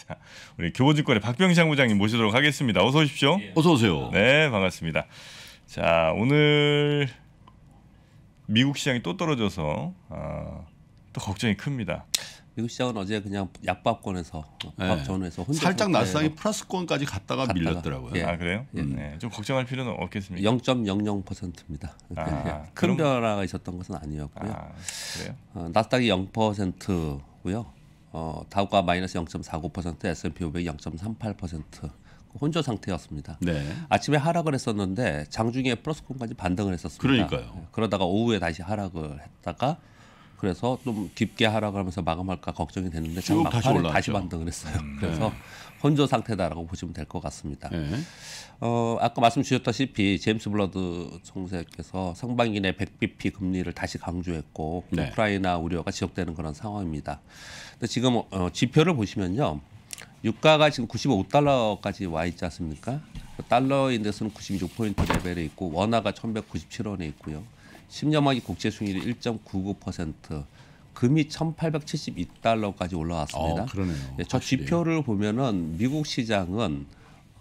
자, 우리 교보증권의 박병장 부장님 모시도록 하겠습니다. 어서 오십시오. 예. 어서 오세요. 네, 반갑습니다. 자, 오늘 미국 시장이 또 떨어져서 어, 또 걱정이 큽니다. 미국 시장은 어제 그냥 약밥권에서 예. 밥전에서 살짝 낮상이 플러스권까지 갔다가, 갔다가, 밀렸더라고요. 예. 아 그래요? 예. 네. 좀 걱정할 필요는 없겠습니다. 0.00%입니다. 아, 예. 예. 큰 그럼... 변화가 있었던 것은 아니었고요. 아, 그래요? 어, 나스닥이 0%고요. 어, 다우가 마이너스 0.49%, S&P 500 0.38% 그 혼조 상태였습니다. 네. 아침에 하락을 했었는데 장중에 플러스권까지 반등을 했었습니다. 그러니까요. 네, 그러다가 오후에 다시 하락을 했다가 그래서 좀 깊게 하라고하면서 마감할까 걱정이 됐는데 쭉 다시 올라 다시 반등을 했어요. 음. 그래서 네. 혼조 상태다라고 보시면 될 것 같습니다. 네. 어, 아까 말씀 주셨다시피 제임스 블러드 총재께서 상반기 내 100bp 금리를 다시 강조했고 네. 우크라이나 우려가 지속되는 그런 상황입니다. 근데 지금 어, 지표를 보시면요. 유가가 지금 95달러까지 와 있지 않습니까? 달러 인덱스는 96포인트 레벨에 있고 원화가 1197원에 있고요. 10년 만기 국채 수익률이 1.99%, 금이 1,872달러까지 올라왔습니다. 어, 그러네요. 네, 저 확실히. 지표를 예. 보면은 미국 시장은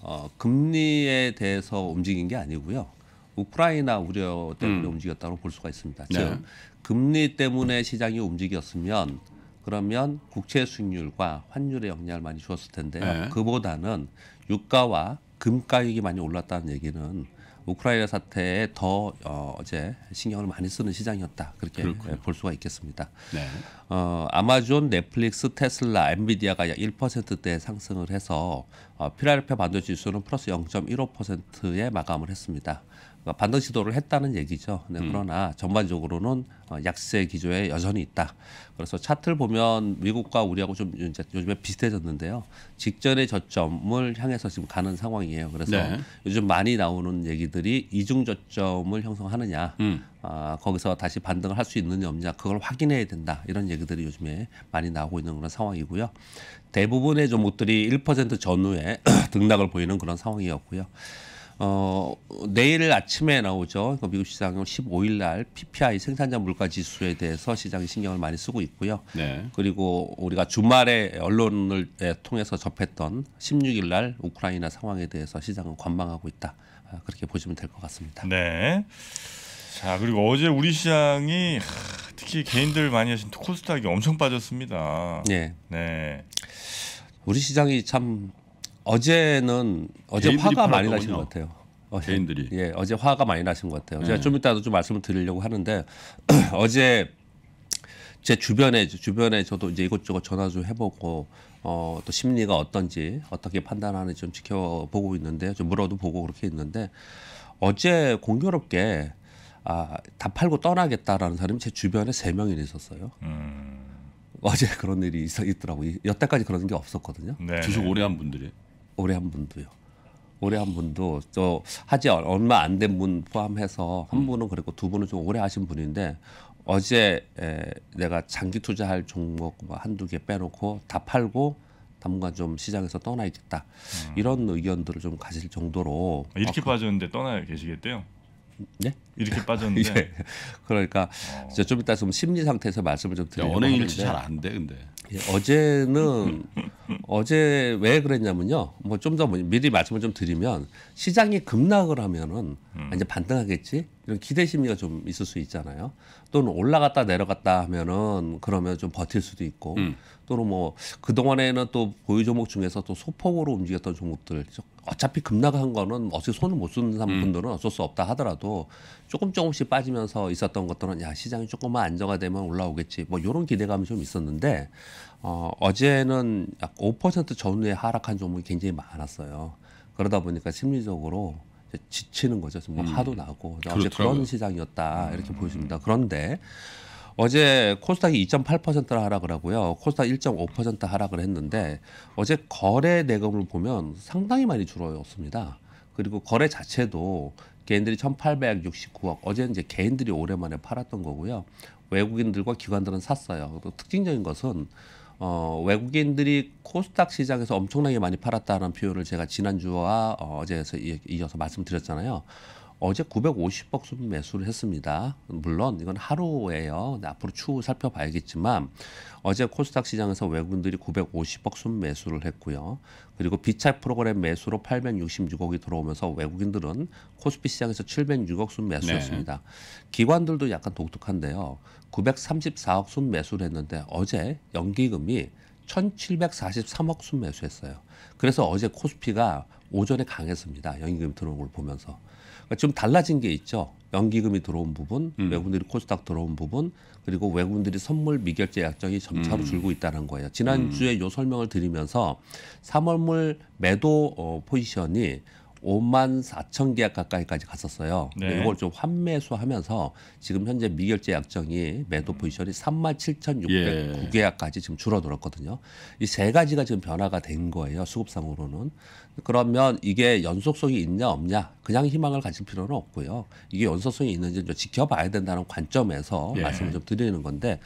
어, 금리에 대해서 움직인 게 아니고요. 우크라이나 우려 때문에 음. 움직였다고 볼 수가 있습니다. 네. 즉 금리 때문에 시장이 움직였으면 그러면 국채 수익률과 환율의 영향을 많이 주었을 텐데 네. 그보다는 유가와 금 가격이 많이 올랐다는 얘기는 우크라이나 사태에 더 어, 어제 신경을 많이 쓰는 시장이었다 그렇게 그렇군요. 예, 볼 수가 있겠습니다. 네. 어, 아마존, 넷플릭스, 테슬라, 엔비디아가 약 1%대 상승을 해서 어, 피라델피아 반도체 지수는 플러스 0.15%에 마감을 했습니다. 그러니까 반등 시도를 했다는 얘기죠. 네, 음. 그러나 음. 전반적으로는 어, 약세 기조에 여전히 있다. 그래서 차트를 보면 미국과 우리하고 좀 이제 요즘에 비슷해졌는데요. 직전의 저점을 향해서 지금 가는 상황이에요. 그래서 네. 요즘 많이 나오는 얘기들이 이중 저점을 형성하느냐, 음. 아, 거기서 다시 반등을 할 수 있느냐 없냐 그걸 확인해야 된다 이런 얘기들이 요즘에 많이 나오고 있는 그런 상황이고요. 대부분의 종목들이 1% 전후에 등락을 보이는 그런 상황이었고요. 어, 내일 아침에 나오죠. 그 미국 시장은 15일 날 PPI 생산자 물가 지수에 대해서 시장이 신경을 많이 쓰고 있고요. 네. 그리고 우리가 주말에 언론을 예, 통해서 접했던 16일 날 우크라이나 상황에 대해서 시장은 관망하고 있다. 아, 그렇게 보시면 될 것 같습니다. 네. 자 그리고 어제 우리 시장이 하, 특히 개인들 많이 하신 코스닥이 엄청 빠졌습니다. 네. 네. 우리 시장이 참 어제는 어제 화가 많이 나신 것 같아요. 어제, 개인들이 예 어제 화가 많이 나신 것 같아요. 제가 네. 좀 이따도 좀 말씀을 드리려고 하는데 어제 제 주변에 주변에 저도 이제 이것저것 전화 좀 해보고 어, 또 심리가 어떤지 어떻게 판단하는지 좀 지켜보고 있는데 좀 물어도 보고 그렇게 있는데 어제 공교롭게 아, 다 팔고 떠나겠다라는 사람이 제 주변에 세 명이 있었어요. 음. 어제 그런 일이 있, 있더라고요. 여태까지 그런 게 없었거든요. 네. 주식 오래 한 분들이. 올해 한 분도요. 올해 한 분도 저 하지 얼마 안 된 분 포함해서 한 음. 분은 그리고두 분은 좀 오래 하신 분인데 어제 에, 내가 장기 투자할 종목 뭐 한두 개 빼놓고 다 팔고 당분간 좀 시장에서 떠나 있겠다 음. 아. 이런 의견들을 좀 가질 정도로 이렇게 아, 그 빠졌는데 떠나 계시겠대요. 네? 이렇게 빠졌는데. 예. 그러니까 어. 좀 이따 좀 심리 상태에서 말씀을 좀 드리려고 하는데. 연예 일치 잘 안 돼, 근데. 예, 어제는 어제 왜 그랬냐면요. 뭐 좀더 뭐 미리 말씀을 좀 드리면 시장이 급락을 하면은 음. 이제 반등하겠지. 이런 기대 심리가 좀 있을 수 있잖아요. 또는 올라갔다 내려갔다 하면은 그러면 좀 버틸 수도 있고 음. 또는 뭐그 동안에는 또 보유 종목 중에서 또 소폭으로 움직였던 종목들 어차피 급락한 거는 어차피 손을 못 쓰는 사 음. 분들은 어쩔 수 없다 하더라도 조금 조금씩 빠지면서 있었던 것들은 야 시장이 조금만 안정화되면 올라오겠지 뭐 이런 기대감이 좀 있었는데 어, 어제는 약 5% 전후에 하락한 종목이 굉장히 많았어요. 그러다 보니까 심리적으로 지치는 거죠. 정말 뭐 음. 화도 나고 어제 그런 시장이었다 이렇게 음. 보여집니다. 그런데 어제 코스닥이 2.8%를 하락을 하고요. 코스닥 1.5% 하락을 했는데 어제 거래 내금을 보면 상당히 많이 줄어였습니다. 그리고 거래 자체도 개인들이 1,869억 어제 이제 개인들이 오랜만에 팔았던 거고요. 외국인들과 기관들은 샀어요. 또 특징적인 것은 어, 외국인들이 코스닥 시장에서 엄청나게 많이 팔았다는 표현을 제가 지난주와 어, 어제에서 이어서 말씀드렸잖아요. 어제 950억 순 매수를 했습니다. 물론 이건 하루예요. 앞으로 추후 살펴봐야겠지만 어제 코스닥 시장에서 외국인들이 950억 순 매수를 했고요. 그리고 비차 프로그램 매수로 866억이 들어오면서 외국인들은 코스피 시장에서 706억 순매수했습니다 네. 기관들도 약간 독특한데요. 934억 순 매수를 했는데 어제 연기금이 1,743억 순매수했어요. 그래서 어제 코스피가 오전에 강했습니다. 연기금 들어온 걸 보면서. 좀 달라진 게 있죠. 연기금이 들어온 부분, 음. 외국인들이 코스닥 들어온 부분, 그리고 외국인들이 선물 미결제 약정이 점차로 음. 줄고 있다는 거예요. 지난주에 음. 요 설명을 드리면서 3월물 매도 어, 포지션이 5만 4천 계약 가까이까지 갔었어요. 네. 이걸 좀 환매수하면서 지금 현재 미결제 약정이 매도 포지션이 3만 7,609계약까지 예. 지금 줄어들었거든요. 이 세 가지가 지금 변화가 된 거예요. 수급상으로는. 그러면 이게 연속성이 있냐 없냐 그냥 희망을 가질 필요는 없고요. 이게 연속성이 있는지 좀 지켜봐야 된다는 관점에서 예. 말씀을 좀 드리는 건데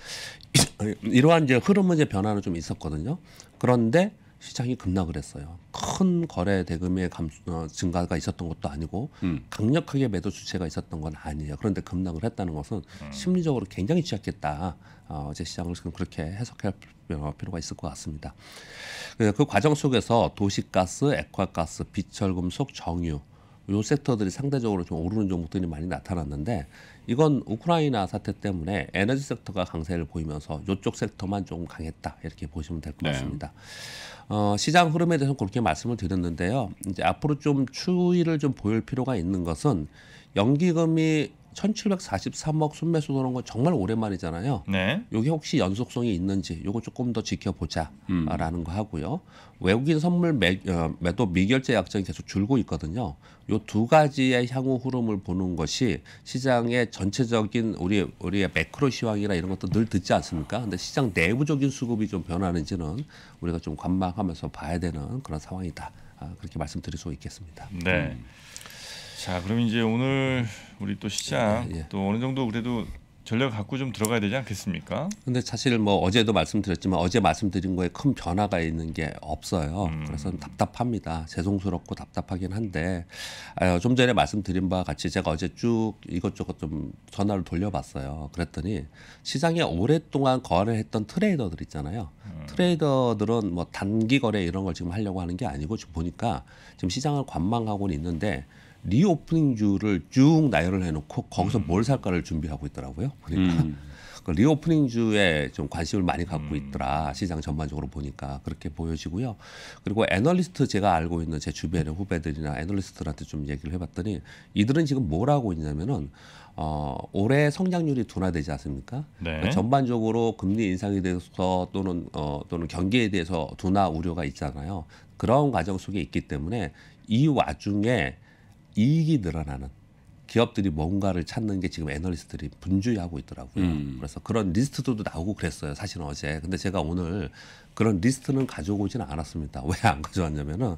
이러한 이제 흐름은 이제 변화는 좀 있었거든요. 그런데 시장이 급락을 했어요. 큰 거래 대금의 감, 어, 증가가 있었던 것도 아니고 음. 강력하게 매도 주체가 있었던 건 아니에요. 그런데 급락을 했다는 것은 음. 심리적으로 굉장히 취약했다. 어, 제 시장을 지금 그렇게 해석할 어, 필요가 있을 것 같습니다. 그 과정 속에서 도시가스, 액화가스, 비철금속, 정유 요 섹터들이 상대적으로 좀 오르는 종목들이 많이 나타났는데 이건 우크라이나 사태 때문에 에너지 섹터가 강세를 보이면서 이쪽 섹터만 조금 강했다 이렇게 보시면 될것 네. 같습니다. 네. 어, 시장 흐름에 대해서 그렇게 말씀을 드렸는데요. 이제 앞으로 좀 추이를 좀 보일 필요가 있는 것은 연기금이 1,743억 순매수 도는 건 정말 오랜만이잖아요. 네. 요게 혹시 연속성이 있는지 요거 조금 더 지켜보자라는 음. 거 하고요. 외국인 선물 매, 어, 매도 미결제 약정이 계속 줄고 있거든요. 요 두 가지의 향후 흐름을 보는 것이 시장의 전체적인 우리 우리의 매크로 시황이나 이런 것도 늘 듣지 않습니까? 근데 시장 내부적인 수급이 좀 변하는지는 우리가 좀 관망하면서 봐야 되는 그런 상황이다. 아, 그렇게 말씀드릴 수 있겠습니다. 네. 음. 자, 그럼 이제 오늘 우리 또 시장 예, 예. 예. 또 어느 정도 그래도 전략 갖고 좀 들어가야 되지 않겠습니까? 근데 사실 뭐 어제도 말씀드렸지만 어제 말씀드린 거에 큰 변화가 있는 게 없어요. 음. 그래서 답답합니다. 죄송스럽고 답답하긴 한데 아, 유좀 전에 말씀드린 바와 같이 제가 어제 쭉 이것저것 좀 전화를 돌려봤어요. 그랬더니 시장에 오랫동안 거래했던 트레이더들 있잖아요. 음. 트레이더들은 뭐 단기 거래 이런 걸 지금 하려고 하는 게 아니고 지금 보니까 지금 시장을 관망하고는 있는데 리오프닝주를 쭉 나열을 해놓고 거기서 음. 뭘 살까를 준비하고 있더라고요. 보니까 음. 그 리오프닝주에 좀 관심을 많이 갖고 음. 있더라 음. 시장 전반적으로 보니까 그렇게 보여지고요. 그리고 애널리스트 제가 알고 있는 제 주변의 음. 후배들이나 애널리스트들한테 좀 얘기를 해봤더니 이들은 지금 뭘 하고 있냐면은 어, 올해 성장률이 둔화되지 않습니까? 네. 그러니까 전반적으로 금리 인상에 대해서 또는 어, 또는 경기에 대해서 둔화 우려가 있잖아요. 그런 과정 속에 있기 때문에 이 와중에 이익이 늘어나는 기업들이 뭔가를 찾는 게 지금 애널리스트들이 분주히하고 있더라고요. 음. 그래서 그런 리스트도 나오고 그랬어요. 사실 어제. 근데 제가 오늘 그런 리스트는 가져오고 오지는 않았습니다. 왜 안 가져왔냐면은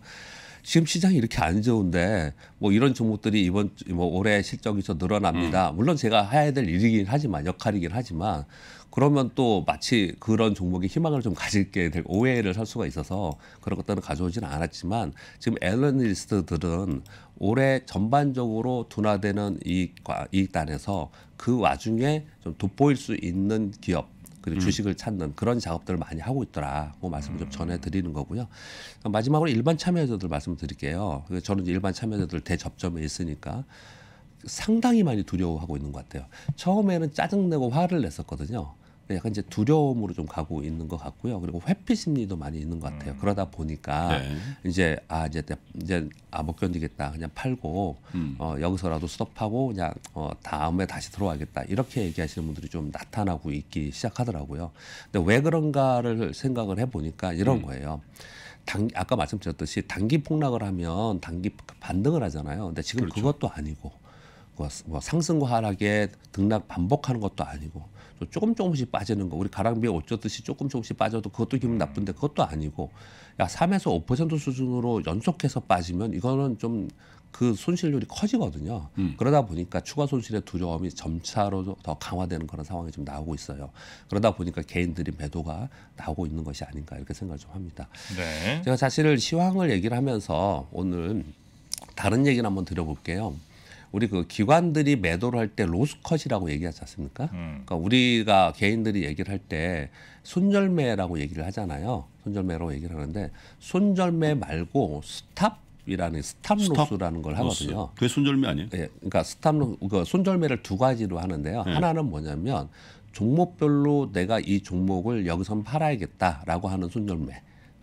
지금 시장이 이렇게 안 좋은데 뭐 이런 종목들이 이번 뭐 올해 실적이 더 늘어납니다. 음. 물론 제가 해야 될 일이긴 하지만 역할이긴 하지만 그러면 또 마치 그런 종목의 희망을 좀 가질게 될 오해를 할 수가 있어서 그런 것들은 가져오지는 않았지만 지금 애널리스트들은 올해 전반적으로 둔화되는 이익, 이익단에서 그 와중에 좀 돋보일 수 있는 기업 그리고 음. 주식을 찾는 그런 작업들을 많이 하고 있더라고 말씀을 음. 좀 전해드리는 거고요. 마지막으로 일반 참여자들 말씀드릴게요. 그 저는 일반 참여자들 대접점에 있으니까 상당히 많이 두려워하고 있는 것 같아요. 처음에는 짜증내고 화를 냈었거든요. 약간 이제 두려움으로 좀 가고 있는 것 같고요. 그리고 회피 심리도 많이 있는 것 같아요. 음. 그러다 보니까 네. 이제 아 이제 이제 아못 견디겠다 그냥 팔고 음. 어, 여기서라도 수업하고 그냥 어, 다음에 다시 들어와야겠다 이렇게 얘기하시는 분들이 좀 나타나고 있기 시작하더라고요. 근데 왜 그런가를 생각을 해 보니까 이런 음. 거예요. 당, 아까 말씀드렸듯이 단기 폭락을 하면 단기 반등을 하잖아요. 근데 지금 그렇죠. 그것도 아니고 뭐, 뭐 상승과 하락에 등락 반복하는 것도 아니고 조금 조금씩 빠지는 거 우리 가랑비에 어쩌듯이 조금 조금씩 빠져도 그것도 기분 나쁜데 그것도 아니고 야 3에서 5% 수준으로 연속해서 빠지면 이거는 좀 그 손실률이 커지거든요. 음. 그러다 보니까 추가 손실의 두려움이 점차로 더 강화되는 그런 상황이 좀 나오고 있어요. 그러다 보니까 개인들이 매도가 나오고 있는 것이 아닌가 이렇게 생각을 좀 합니다. 네. 제가 사실 시황을 얘기를 하면서 오늘 다른 얘기를 한번 드려볼게요. 우리 그 기관들이 매도를 할 때 로스컷이라고 얘기하지 않습니까? 음. 그러니까 우리가 개인들이 얘기를 할 때 손절매라고 얘기를 하잖아요. 손절매라고 얘기를 하는데 손절매 말고 스탑 이라는 스탑로스라는 걸 하거든요. 로스. 그게 손절매 아니에요? 예, 그러니까 스탑로 그 손절매를 두 가지로 하는데요. 예. 하나는 뭐냐면 종목별로 내가 이 종목을 여기선 팔아야겠다라고 하는 손절매,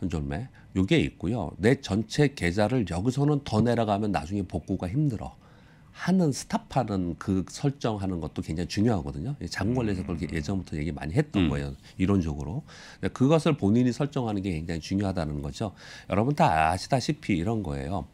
손절매 요게 있고요. 내 전체 계좌를 여기서는 더 내려가면 나중에 복구가 힘들어. 하는 스탑하는 그 설정하는 것도 굉장히 중요하거든요. 자관리에서 그렇게 음. 예전부터 얘기 많이 했던 음. 거예요. 이론적으로 그것을 본인이 설정하는 게 굉장히 중요하다는 거죠. 여러분 다 아시다시피 이런 거예요.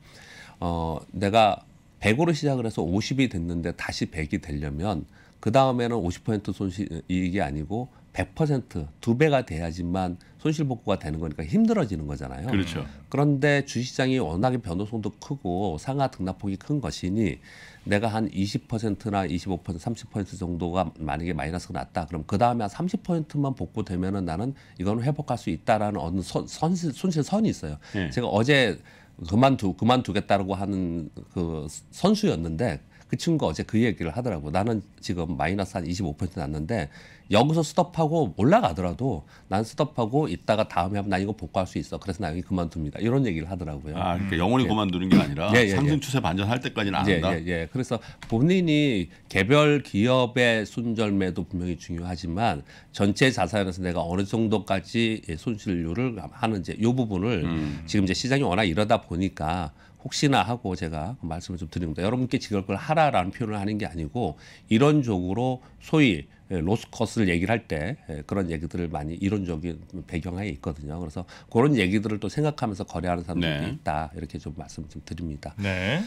어, 내가 100으로 시작을 해서 50이 됐는데 다시 100이 되려면 그 다음에는 50% 손실 이 아니고 100%두 배가 돼야지만 손실 복구가 되는 거니까 힘들어지는 거잖아요. 그렇죠. 그런데 주시장이 워낙에 변동성도 크고 상하 등락폭이 큰 것이니 내가 한 20%나 25%, 30% 정도가 만약에 마이너스가 났다. 그럼 그 다음에 한 30%만 복구되면은 나는 이건 회복할 수 있다라는 어느 선, 손실, 손실선이 있어요. 네. 제가 어제 그만두 그만두겠다라고 하는 그 선수였는데 그 친구가 어제 그 얘기를 하더라고. 나는 지금 마이너스 한 25% 났는데 여기서 스톱하고 올라가더라도 난 스톱하고 있다가 다음에 하면 나 이거 복구할 수 있어. 그래서 나 여기 그만둡니다. 이런 얘기를 하더라고요. 아, 그러니까 영원히 예. 그만두는 게 아니라 예, 예, 예. 상승 추세 반전할 때까지는 안 예, 한다. 예, 예. 그래서 본인이 개별 기업의 순절매도 분명히 중요하지만 전체 자산에서 내가 어느 정도까지 예, 손실률을 하는지 이 부분을 음. 지금 이제 시장이 워낙 이러다 보니까 혹시나 하고 제가 그 말씀을 좀 드립니다. 여러분께 지금 그걸 하라라는 표현을 하는 게 아니고 이런 쪽으로 소위 예, 로스컷을 얘기를 할때 예, 그런 얘기들을 많이 이론적인 배경하에 있거든요. 그래서 그런 얘기들을 또 생각하면서 거래하는 사람들이 네. 있다 이렇게 좀 말씀 좀 드립니다. 네.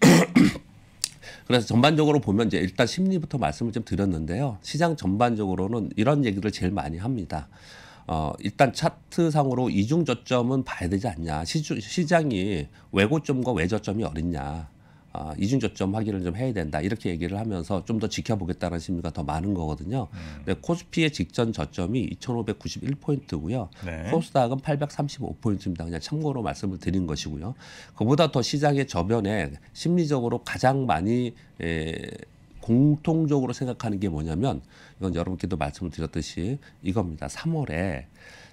그래서 전반적으로 보면 이제 일단 심리부터 말씀을 좀 드렸는데요. 시장 전반적으로는 이런 얘기를 제일 많이 합니다. 어, 일단 차트상으로 이중 저점은 봐야 되지 않냐. 시, 시장이 외고점과 외저점이 어딨냐. 아, 이중 저점 확인을 좀 해야 된다 이렇게 얘기를 하면서 좀 더 지켜보겠다는 심리가 더 많은 거거든요. 음. 근데 네, 코스피의 직전 저점이 2,591포인트고요. 네. 코스닥은 835포인트입니다. 그냥 참고로 말씀을 드린 것이고요. 그보다 더 시장의 저변에 심리적으로 가장 많이 에, 공통적으로 생각하는 게 뭐냐면 이건 여러분께도 말씀을 드렸듯이 이겁니다. 3월에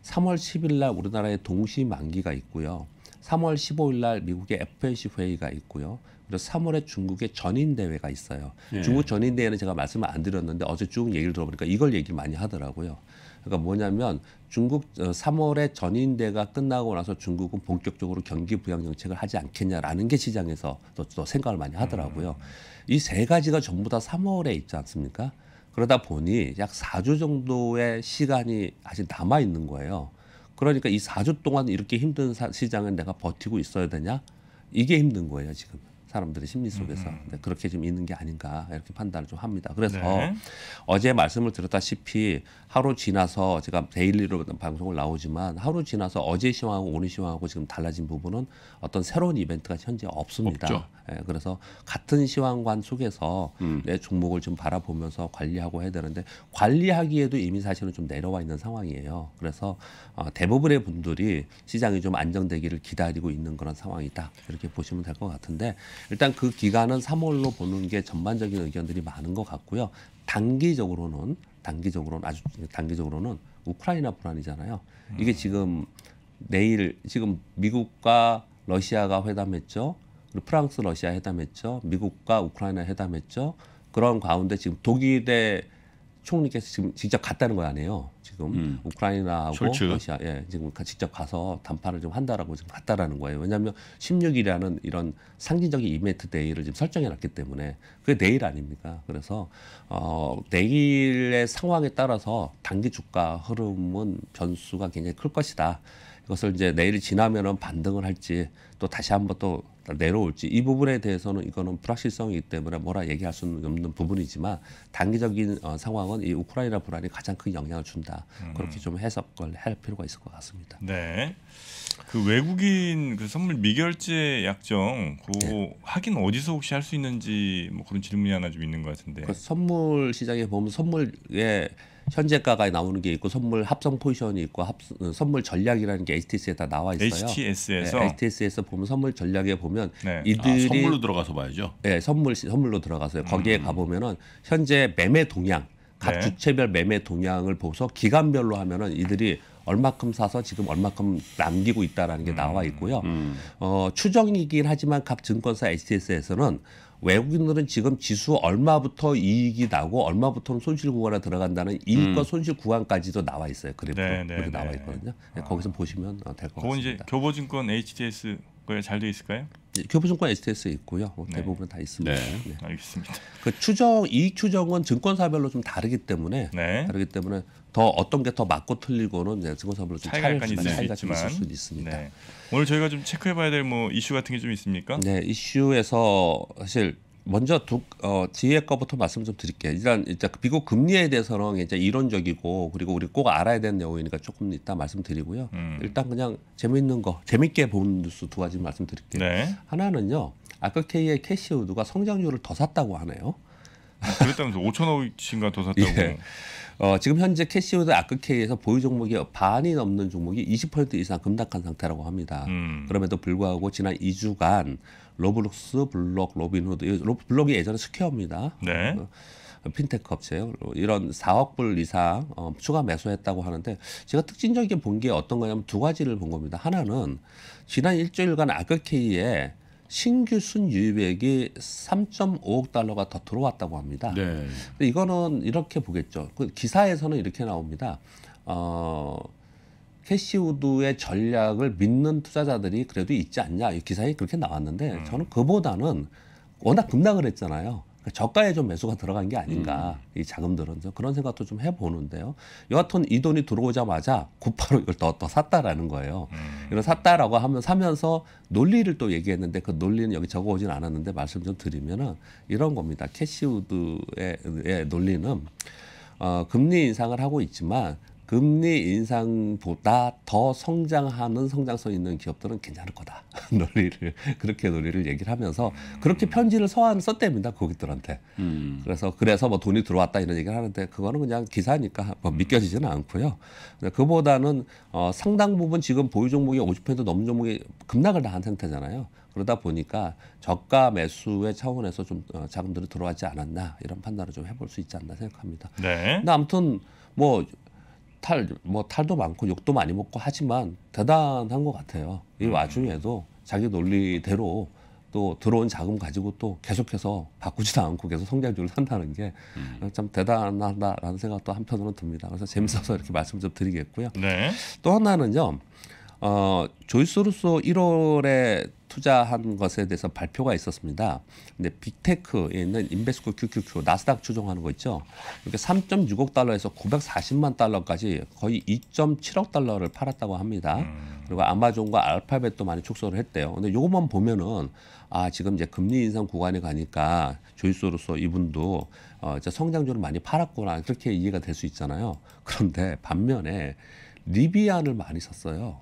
3월 10일 날 우리나라에 동시 만기가 있고요. 3월 15일 날 미국의 FOMC 회의가 있고요. 3월에 중국의 전인 대회가 있어요. 예. 중국 전인 대회는 제가 말씀을 안 드렸는데 어제 쭉 얘기를 들어보니까 이걸 얘기 많이 하더라고요. 그러니까 뭐냐면 중국 3월에 어, 전인대가 끝나고 나서 중국은 본격적으로 경기 부양 정책을 하지 않겠냐라는 게 시장에서 또, 또 생각을 많이 하더라고요. 음. 이세 가지가 전부 다 3월에 있지 않습니까? 그러다 보니 약 4주 정도의 시간이 아직 남아 있는 거예요. 그러니까 이 4주 동안 이렇게 힘든 시장은 내가 버티고 있어야 되냐? 이게 힘든 거예요, 지금. 사람들의 심리 속에서 음, 음. 네, 그렇게 좀 있는 게 아닌가 이렇게 판단을 좀 합니다. 그래서 네. 어제 말씀을 드렸다시피 하루 지나서 제가 데일리로 방송을 나오지만 하루 지나서 어제 시황하고 오늘 시황하고 지금 달라진 부분은 어떤 새로운 이벤트가 현재 없습니다. 예, 그래서 같은 시황관 속에서 음. 내 종목을 좀 바라보면서 관리하고 해야 되는데 관리하기에도 이미 사실은 좀 내려와 있는 상황이에요. 그래서 어, 대부분의 분들이 시장이 좀 안정되기를 기다리고 있는 그런 상황이다 이렇게 보시면 될 것 같은데 일단 그 기간은 3월로 보는 게 전반적인 의견들이 많은 것 같고요. 단기적으로는 단기적으로는 아주 단기적으로는 우크라이나 불안이잖아요. 이게 음. 지금 내일 지금 미국과 러시아가 회담했죠. 그리고 프랑스 러시아 회담했죠. 미국과 우크라이나 회담했죠. 그런 가운데 지금 독일의 총리께서 지금 직접 갔다는 거 아니에요. 지금 음. 우크라이나하고 숄츠. 러시아 예, 지금 직접 가서 담판을좀 한다라고 지금 갔다라는 거예요. 왜냐하면 16일이라는 이런 상징적인 이벤트 데이를 지금 설정해 놨기 때문에 그게 내일 아닙니까? 그래서 어, 내일의 상황에 따라서 단기 주가 흐름은 변수가 굉장히 클 것이다. 이것을 이제 내일이 지나면은 반등을 할지 또 다시 한번 또 내려올지 이 부분에 대해서는 이거는 불확실성이기 때문에 뭐라 얘기할 수는 없는 부분이지만 단기적인 어, 상황은 이 우크라이나 불안이 가장 큰 영향을 준다. 음. 그렇게 좀 해석을 할 필요가 있을 것 같습니다. 네. 그 외국인 그 선물 미결제 약정 그 네. 확인 어디서 혹시 할 수 있는지 뭐 그런 질문이 하나 좀 있는 것 같은데. 그 선물 시장에 보면 선물에 현재가가 나오는 게 있고 선물 합성 포지션이 있고 합, 선물 전략이라는 게 HTS에 다 나와 있어요. HTS에서 네, HTS에서 보면 선물 전략에 보면 네. 아, 이들이 아, 선물로 들어가서 봐야죠. 네, 선물 선물로 들어가서요. 거기에 음. 가 보면은 현재 매매 동향 각 네. 주체별 매매 동향을 보고서 기간별로 하면은 이들이 얼마큼 사서 지금 얼마큼 남기고 있다라는 게 음. 나와 있고요. 음. 어, 추정이긴 하지만 각 증권사 HTS에서는 외국인들은 지금 지수 얼마부터 이익이 나고 얼마부터는 손실 구간에 들어간다는 이익과 음. 손실 구간까지도 나와 있어요. 그래프 네, 네, 그렇게 네. 나와 있거든요. 아. 거기서 보시면 어, 될것 같습니다. 그건 이제 교보증권 HTS 거에 네, 잘돼 있을까요? 교부증권 STS 있고요. 뭐 대부분 네. 다 있습니다. 네. 네. 알겠습니다. 그 추정 이익 추정은 증권사별로 좀 다르기 때문에 네. 다르기 때문에 더 어떤 게 더 맞고 틀리고는 이제 증권사별로 좀 차이가 약간 있을 수 있지만 있을 있습니다. 네. 오늘 저희가 좀 체크해봐야 될 뭐 이슈 같은 게 좀 있습니까? 네, 이슈에서 사실 먼저 두, 어, 뒤에 거부터 말씀 좀 드릴게요. 일단 일단 그 미국 금리에 대해서는 이제 이론적이고 그리고 우리 꼭 알아야 되는 내용이니까 조금 이따 말씀드리고요. 음. 일단 그냥 재미있는 거 재밌게 본 뉴스 두 가지 말씀드릴게요. 네. 하나는요. 아크케이의 캐시우드가 성장률을 더 샀다고 하네요. 그랬다면서 5천억인가 더 샀다고. 예. 어, 지금 현재 캐시오드 아크케이에서 보유 종목이 반이 넘는 종목이 20% 이상 급락한 상태라고 합니다. 음. 그럼에도 불구하고 지난 2주간 로블록스, 블록, 로빈후드, 블록이 예전에 스퀘어입니다. 네. 어, 핀테크 업체요. 이런 4억 불 이상 어, 추가 매수했다고 하는데 제가 특징적인 본게 어떤 거냐면 두 가지를 본 겁니다. 하나는 지난 일주일간 아크케이에 신규 순유입액이 3.5억 달러가 더 들어왔다고 합니다. 네. 이거는 이렇게 보겠죠. 그 기사에서는 이렇게 나옵니다. 어, 캐시우드의 전략을 믿는 투자자들이 그래도 있지 않냐 이 기사에 그렇게 나왔는데 음. 저는 그보다는 워낙 급락을 했잖아요. 그 저가에 좀 매수가 들어간 게 아닌가 음. 음. 이 자금들은 그런 생각도 좀 해보는데요. 여하튼 이 돈이 들어오자마자 곧바로 이걸 더, 더 샀다라는 거예요. 음. 이런 샀다라고 하면 사면서 논리를 또 얘기했는데 그 논리는 여기 적어오진 않았는데 말씀 좀 드리면은 이런 겁니다. 캐시우드의 논리는 어, 금리 인상을 하고 있지만 금리 인상보다 더 성장하는 성장성 있는 기업들은 괜찮을 거다. 논리를 그렇게 논리를 얘기를 하면서 그렇게 음. 편지를 서한 썼답니다. 고객들한테. 음. 그래서 그래서 뭐 돈이 들어왔다 이런 얘기를 하는데 그거는 그냥 기사니까 뭐 믿겨지지는 않고요. 그보다는 어, 상당 부분 지금 보유 종목이 50% 넘는 종목이 급락을 다 한 상태잖아요. 그러다 보니까 저가 매수의 차원에서 좀 어, 자금들이 들어왔지 않았나 이런 판단을 좀 해볼 수 있지 않나 생각합니다. 네. 근데 아무튼 뭐 탈, 뭐 탈도 많고 욕도 많이 먹고 하지만 대단한 것 같아요. 이 음. 와중에도 자기 논리대로 또 들어온 자금 가지고 또 계속해서 바꾸지도 않고 계속 성장률을 산다는 게참 음. 대단하다라는 생각도 한편으로는 듭니다. 그래서 재밌어서 음. 이렇게 말씀 좀 드리겠고요. 네. 또 하나는요. 어, 조이스로서 1월에 투자한 것에 대해서 발표가 있었습니다. 근데 빅테크에 있는 인베스코 QQQ 나스닥 추종하는 거 있죠. 이렇게 그러니까 3.6억 달러에서 940만 달러까지 거의 2.7억 달러를 팔았다고 합니다. 음. 그리고 아마존과 알파벳도 많이 축소를 했대요. 근데 요것만 보면은 아 지금 이제 금리 인상 구간에 가니까 조이스로서 이분도 어 이제 성장주를 많이 팔았구나 그렇게 이해가 될 수 있잖아요. 그런데 반면에 리비안을 많이 샀어요.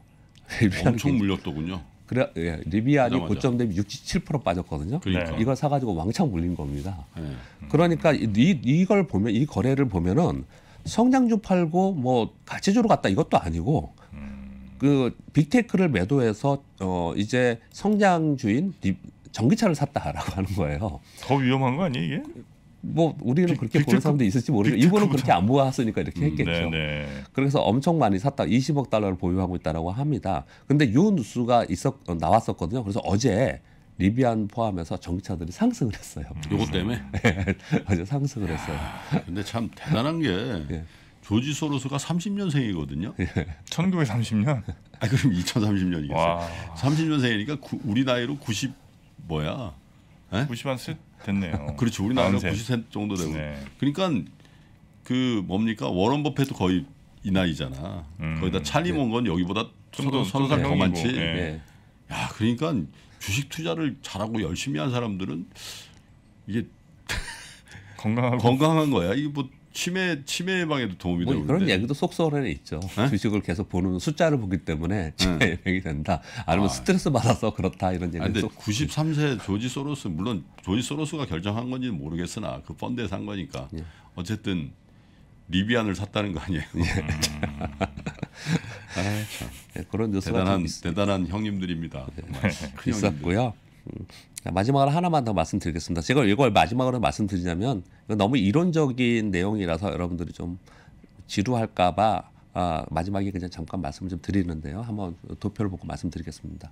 리 엄청 게, 물렸더군요. 그래 예, 리비안이 고점대비 67% 빠졌거든요. 그러니까. 네. 이걸 사가지고 왕창 물린 겁니다. 네. 음. 그러니까 이, 이걸 보면 이 거래를 보면은 성장주 팔고 뭐 가치주로 갔다 이것도 아니고 음. 그 빅테크를 매도해서 어 이제 성장주인 리, 전기차를 샀다라고 하는 거예요. 더 위험한 거 아니에요 이게? 뭐 우리는 그렇게 빅, 보는 사람도 있을지 모르고 이본은 그렇게 안보았으니까 이렇게 음, 했겠죠. 네, 네 그래서 엄청 많이 샀다. 20억 달러를 보유하고 있다라고 합니다. 근데 요 뉴스가 있었 어, 나왔었거든요. 그래서 어제 리비안 포함해서 전기차들이 상승을 했어요. 음. 요것 때문에? 네, 어제 상승을 했어요. 근데 참 대단한 게 예. 조지 소로스가 30년생이거든요. 예. 1930년? 아 그럼 2030년이겠어요. 와. 30년생이니까 구, 우리 나이로 90 뭐야? 90한 예? 스 됐네요. 그렇죠. 우리나라가 90센 정도 되고. 네. 그러니까 그 뭡니까 워런 버핏도 거의 이 나이잖아. 음. 거의 다 찰리 네. 건 여기보다 좀더 서너 살더 많지. 네. 네. 야 그러니까 주식 투자를 잘하고 열심히 한 사람들은 이게 건강한 거야. 이게 뭐 치매 치매 예방에도 도움이 되고 뭐 그런 얘기도 속설에 있죠. 에? 네? 주식을 계속 보는 숫자를 보기 때문에 네. 치매 예방이 된다. 아니면 아, 예. 스트레스 받아서 그렇다 이런 아, 얘기. 근데 93세 조지 소로스 물론 조지 소로스가 결정한 건지는 모르겠으나 그 펀드에 산 거니까 예. 어쨌든 리비안을 샀다는 거 아니에요. 예. 음. 아, 네, 그런 뉴스가 대단한 대단한 형님들입니다. 네. 있었고요. 음, 마지막으로 하나만 더 말씀드리겠습니다. 제가 이걸 마지막으로 말씀드리자면 너무 이론적인 내용이라서 여러분들이 좀 지루할까봐 아, 마지막에 그냥 잠깐 말씀을 좀 드리는데요. 한번 도표를 보고 말씀드리겠습니다.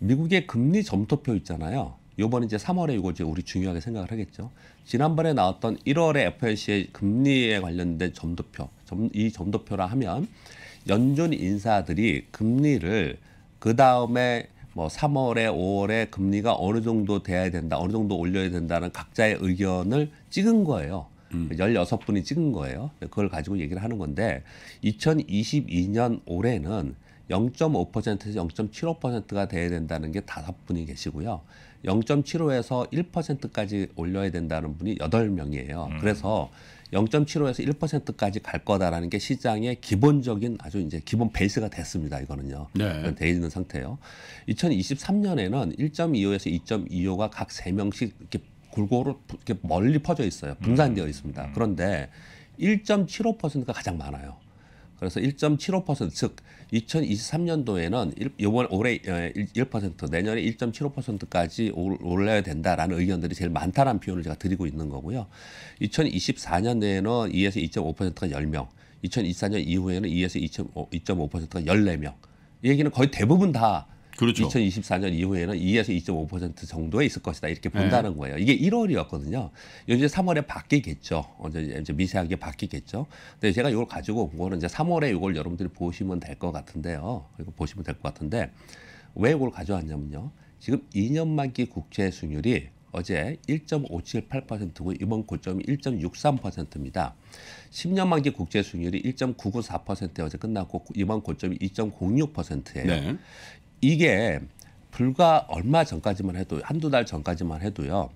미국의 금리 점토표 있잖아요. 요번 이제 3월에 이거 이제 우리 중요하게 생각을 하겠죠. 지난번에 나왔던 1월에 FOMC의 금리에 관련된 점도표, 점, 이 점도표라 하면 연준 인사들이 금리를 그 다음에 뭐 3월에 5월에 금리가 어느 정도 돼야 된다, 어느 정도 올려야 된다는 각자의 의견을 찍은 거예요. 음. 열여섯 분이 찍은 거예요. 그걸 가지고 얘기를 하는 건데 2022년 올해는 0.5%에서 0.75%가 돼야 된다는 게 다섯 분이 계시고요. 0.75에서 1%까지 올려야 된다는 분이 8 명이에요 음. 그래서 0.75에서 1%까지 갈 거다라는 게 시장의 기본적인 아주 이제 기본 베이스가 됐습니다. 이거는요. 네. 돼 있는 상태예요. 2023년에는 1.25에서 2.25가 각3명씩 이렇게 골고루 이렇게 멀리 퍼져 있어요. 분산되어 있습니다. 음. 그런데 1.75%가 가장 많아요. 그래서 1.75%, 즉 2023년도에는 이번 올해 1% 어, 내년에 1.75%까지 올라야 된다라는 의견들이 제일 많다라는 표현을 제가 드리고 있는 거고요. 2024년에는 2에서 2.5%가 10명, 2024년 이후에는 2에서 2.5%가 14명. 이 얘기는 거의 대부분 다 그렇죠. 2024년 이후에는 2에서 2.5% 정도에 있을 것이다 이렇게 네. 본다는 네. 거예요. 이게 1월이었거든요. 이제 3월에 바뀌겠죠. 이제 미세하게 바뀌겠죠. 근데 제가 이걸 가지고 온 거는 이제 3월에 이걸 여러분들이 보시면 될 것 같은데요. 이거 보시면 될 것 같은데 왜 이걸 가져왔냐면요. 지금 2년 만기 국채 수율이 어제 1.578%고 이번 고점이 1.63%입니다. 10년 만기 국제 수익률이 1.994% 어제 끝났고 이번 고점이 2.06%예요. 네. 이게 불과 얼마 전까지만 해도 한두 달 전까지만 해도요.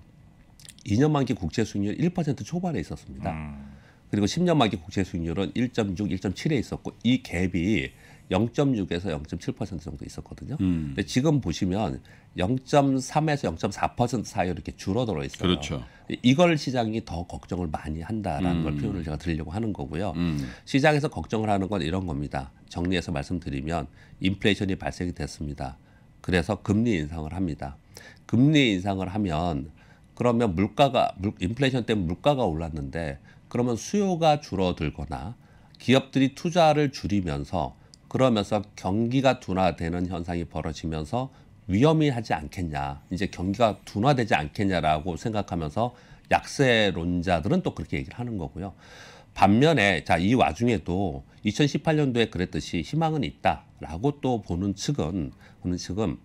2년 만기 국채 수익률 1% 초반에 있었습니다. 음. 그리고 10년 만기 국채 수익률은 1.6, 1.7에 있었고 이 갭이 0.6에서 0.7% 정도 있었거든요. 음. 근데 지금 보시면 0.3에서 0.4% 사이 이렇게 줄어들어 있어요. 그렇죠. 이걸 시장이 더 걱정을 많이 한다라는 음. 걸 표현을 제가 드리려고 하는 거고요. 음. 시장에서 걱정을 하는 건 이런 겁니다. 정리해서 말씀드리면 인플레이션이 발생이 됐습니다. 그래서 금리 인상을 합니다. 금리 인상을 하면 그러면 물가가 인플레이션 때문에 물가가 올랐는데 그러면 수요가 줄어들거나 기업들이 투자를 줄이면서 그러면서 경기가 둔화되는 현상이 벌어지면서 위험이 하지 않겠냐 이제 경기가 둔화되지 않겠냐라고 생각하면서 약세론자들은 또 그렇게 얘기를 하는 거고요. 반면에 자 이 와중에도 2018년도에 그랬듯이 희망은 있다라고 또 보는 측은 보는 측은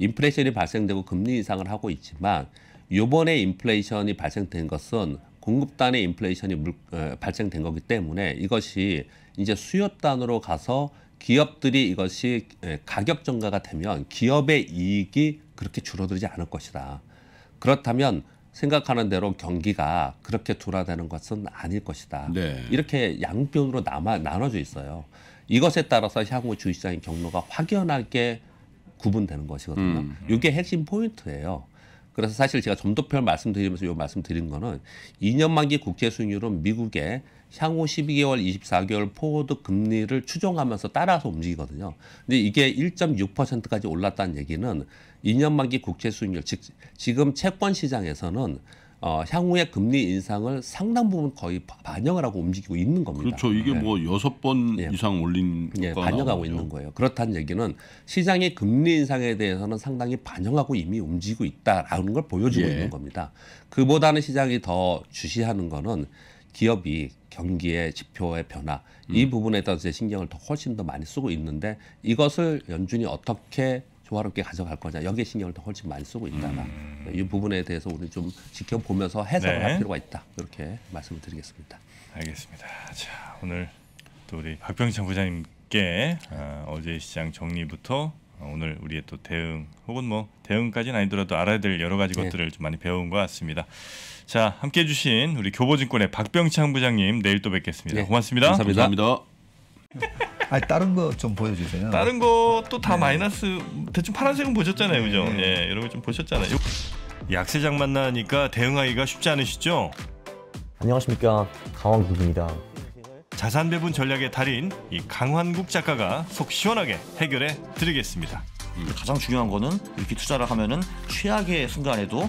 인플레이션이 발생되고 금리 인상을 하고 있지만 요번에 인플레이션이 발생된 것은 공급단의 인플레이션이 물, 에, 발생된 거기 때문에 이것이 이제 수요단으로 가서 기업들이 이것이 예, 가격 증가가 되면 기업의 이익이 그렇게 줄어들지 않을 것이다. 그렇다면 생각하는 대로 경기가 그렇게 돌아다는 것은 아닐 것이다. 네. 이렇게 양변으로 남아, 나눠져 있어요. 이것에 따라서 향후 주식시장의 경로가 확연하게 구분되는 것이거든요. 음. 이게 핵심 포인트예요. 그래서 사실 제가 좀더 표현 말씀드리면서 요 말씀드린 거는 2년 만기 국채 수익률은 미국의 향후 12개월, 24개월 포워드 금리를 추정하면서 따라서 움직이거든요. 근데 이게 1.6%까지 올랐다는 얘기는 2년 만기 국채 수익률, 즉 지금 채권 시장에서는 어, 향후에 금리 인상을 상당 부분 거의 반영을 하고 움직이고 있는 겁니다. 그렇죠. 이게 네. 뭐 여섯 번 예. 이상 올린 예, 반영하고 나오죠. 있는 거예요. 그렇다는 얘기는 시장의 금리 인상에 대해서는 상당히 반영하고 이미 움직이고 있다라는 걸 보여주고 예. 있는 겁니다. 그보다는 시장이 더 주시하는 거는 기업이 경기의 지표의 변화 이 음. 부분에 대해서 신경을 더 훨씬 더 많이 쓰고 있는데 이것을 연준이 어떻게 조화롭게 가져갈 거냐 여기에 신경을 더 훨씬 많이 쓰고 있다가 음. 이 부분에 대해서 우리 좀 지켜보면서 해석을 네. 할 필요가 있다 이렇게 말씀을 드리겠습니다. 알겠습니다. 자 오늘 또 우리 박병창 부장님께 어, 어제 시장 정리부터 어, 오늘 우리의 또 대응 혹은 뭐 대응까지는 아니더라도 알아야 될 여러 가지 네. 것들을 네. 좀 많이 배운 것 같습니다. 자 함께해 주신 우리 교보증권의 박병창 부장님 내일 또 뵙겠습니다. 네. 고맙습니다. 감사합니다. 감사합니다. 아니, 다른 거 좀 보여주세요. 다른 것도 다 네. 마이너스 대충 파란색은 보셨잖아요, 그죠? 네. 예, 여러분 좀 보셨잖아요. 약세장 만나니까 대응하기가 쉽지 않으시죠? 안녕하십니까 강원국입니다. 자산 배분 전략의 달인 이 강환국 작가가 속 시원하게 해결해 드리겠습니다. 음, 가장 중요한 거는 이렇게 투자를 하면은 최악의 순간에도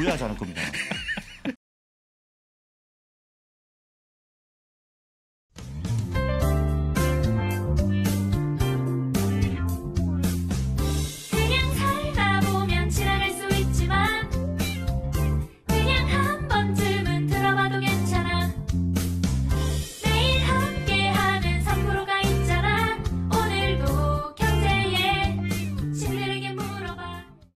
부여하지 않을 겁니다.